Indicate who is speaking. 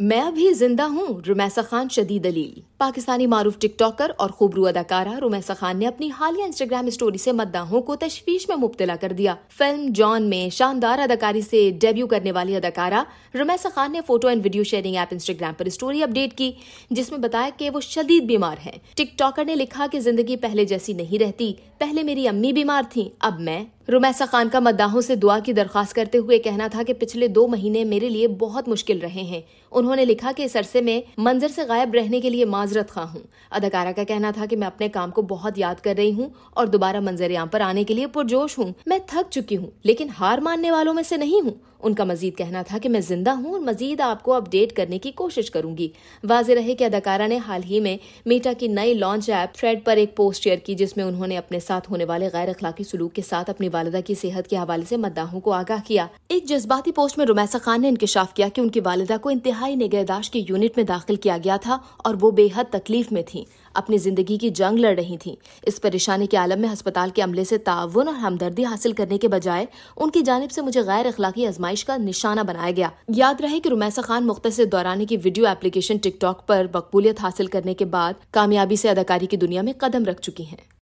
Speaker 1: मैं अभी जिंदा हूँ रुमैसा खान शदी दलील पाकिस्तानी मारूफ टिकटॉकर और खूबरू अदाकारा रुमैसा खान ने अपनी हालिया इंस्टाग्राम स्टोरी से मद्दाहों को तशवीश में मुबतला कर दिया फिल्म जॉन में शानदार अदाकारी से डेब्यू करने वाली अदाकारा रुमैसा खान ने photo and video sharing app Instagram पर स्टोरी अपडेट की जिसमें बताया कि वो शदीद बीमार है टिकटॉकर ने लिखा कि जिंदगी पहले जैसी नहीं रहती पहले मेरी अम्मी बीमार थी अब मैं रुमैसा खान का मद्दाहों से दुआ की दरख्वास्त करते हुए कहना था कि पिछले दो महीने मेरे लिए बहुत मुश्किल रहे हैं उन्होंने लिखा कि इस अरसे में मंजर से गायब रहने के लिए माँ माजरत खां हूँ अदाकारा का कहना था कि मैं अपने काम को बहुत याद कर रही हूँ और दोबारा मंजर यहाँ पर आने के लिए पुरजोश हूँ मैं थक चुकी हूँ लेकिन हार मानने वालों में से नहीं हूँ उनका मजीद कहना था कि मैं जिंदा हूँ और मजीद आपको अपडेट करने की कोशिश करूंगी वाज रहे कि अदाकारा ने हाल ही में मीटा की नई लॉन्च ऐप थ्रेड पर एक पोस्ट शेयर की जिसमें उन्होंने अपने साथ होने वाले गैर अखलाकी सलूक के साथ अपनी वालदा की सेहत के हवाले से मद्दाहों को आगाह किया एक जज्बाती पोस्ट में रुमैसा खान ने इंकशाफ किया कि उनकी वालदा को इंतहाई निगहदाश्त की यूनिट में दाखिल किया गया था और वो बेहद बेहद तकलीफ में थीं अपनी जिंदगी की जंग लड़ रही थीं इस परेशानी के आलम में अस्पताल के अमले से ताउन और हमदर्दी हासिल करने के बजाय उनकी जानब से मुझे गैर अखलाकी आजमाइश का निशाना बनाया गया याद रहे कि रुमैसा खान मुख्तर दौरानी की वीडियो एप्लीकेशन टिकटॉक पर मकबूलियत हासिल करने के बाद कामयाबी से अदाकारी की दुनिया में कदम रख चुकी हैं